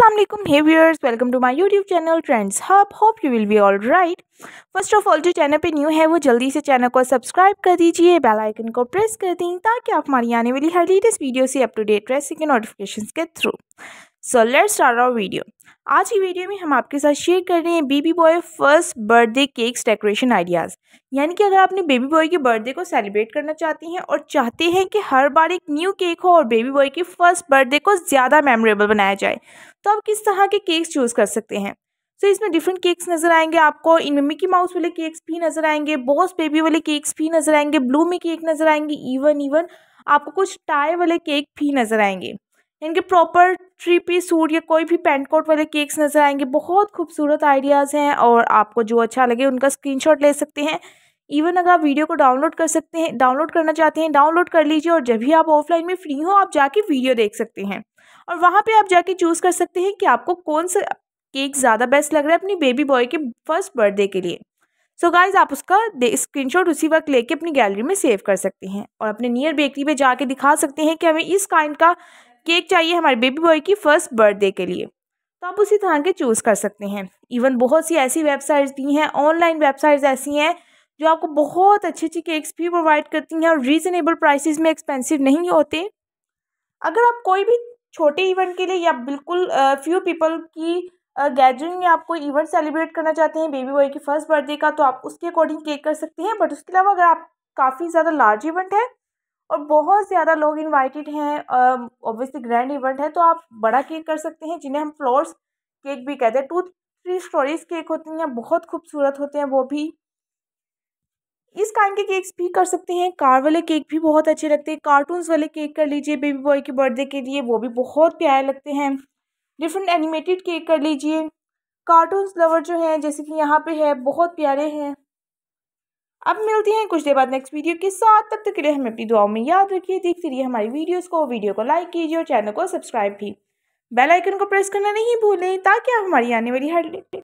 Aslam hey viewers welcome to my YouTube channel Trends Hub hope you will be all right first of all जो channel पे new है वो जल्दी से channel को सब्सक्राइब कर दीजिए बेल आइकन को प्रेस कर दें ताकि आप हमारी आने वाली हर लेटेस्ट वीडियो से अप टू डेट रह सकें नोटिफिकेशन के through so let start our video आज की वीडियो में हम आपके साथ शेयर कर रहे हैं baby boy first birthday cakes decoration ideas यानी कि अगर आपने अपने बेबी बॉय के बर्थडे को सेलिब्रेट करना चाहती हैं और चाहते हैं कि हर बार एक न्यू केक हो और बेबी बॉय के फर्स्ट बर्थडे को ज़्यादा मेमोरेबल बनाया जाए तो आप किस तरह के केक्स चूज़ कर सकते हैं सो इसमें डिफरेंट केक्स नज़र आएंगे आपको इनमें मिकी माउस वाले केक्स भी नज़र आएंगे बॉस बेबी वाले केक्स भी नज़र आएंगे ब्लू में केक नज़र आएंगे इवन इवन आपको कुछ टाई वाले केक भी नज़र आएंगे इनके प्रॉपर थ्री पीस सूट या कोई भी पेंट कोट वाले केक्स नज़र आएंगे बहुत खूबसूरत आइडियाज़ हैं और आपको जो अच्छा लगे उनका स्क्रीनशॉट ले सकते हैं इवन अगर आप वीडियो को डाउनलोड कर सकते हैं डाउनलोड करना चाहते हैं डाउनलोड कर लीजिए और जब भी आप ऑफलाइन में फ्री हो आप जाके वीडियो देख सकते हैं और वहाँ पे आप जाके चूज़ कर सकते हैं कि आपको कौन सा केक ज़्यादा बेस्ट लग रहा है अपनी बेबी बॉय के फर्स्ट बर्थडे के लिए सो so गाइज आप उसका स्क्रीनशॉट उसी वक्त लेके अपनी गैलरी में सेव कर सकते हैं और अपने नियर बेकरी पे जाके दिखा सकते हैं कि हमें इस काइंड का केक चाहिए हमारे बेबी बॉय की फ़र्स्ट बर्थडे के लिए तो आप उसी तरह के चूज़ कर सकते हैं इवन बहुत सी ऐसी वेबसाइट्स भी हैं ऑनलाइन वेबसाइट्स ऐसी हैं जो आपको बहुत अच्छे अच्छे केक्स भी प्रोवाइड करती हैं और रीज़नेबल प्राइसेस में एक्सपेंसिव नहीं होते अगर आप कोई भी छोटे इवेंट के लिए या बिल्कुल फ्यू पीपल की गैदरिंग में आप कोई इवेंट सेलिब्रेट करना चाहते हैं बेबी बॉय की फर्स्ट बर्थडे का तो आप उसके अकॉर्डिंग केक कर सकते हैं बट उसके अलावा अगर आप काफ़ी ज़्यादा लार्ज इवेंट है और बहुत ज़्यादा लोग इनवाइटेड हैं ऑब्वियसली ग्रैंड इवेंट है तो आप बड़ा केक कर सकते हैं जिन्हें हम फ्लोर्स केक भी कहते हैं टू थ्री स्टोरीज केक होती हैं बहुत खूबसूरत होते हैं वो भी इस काइंड के केक्स भी कर सकते हैं कार वाले केक भी बहुत अच्छे लगते हैं कार्टून्स वाले केक कर लीजिए बेबी बॉय के बर्थडे के लिए वो भी बहुत प्यारे लगते हैं डिफरेंट एनिमेटेड केक कर लीजिए कार्टून्स लवर जो हैं जैसे कि यहाँ पे है बहुत प्यारे हैं अब मिलती हैं कुछ देर बाद नेक्स्ट वीडियो के साथ तब तक के लिए हमें अपनी दुआओं में याद रखिए देखते रहिए हमारी वीडियोस को वीडियो को लाइक कीजिए और चैनल को सब्सक्राइब भी बेल आइकन को प्रेस करना नहीं भूलें ताकि आप हमारी आने वाली हर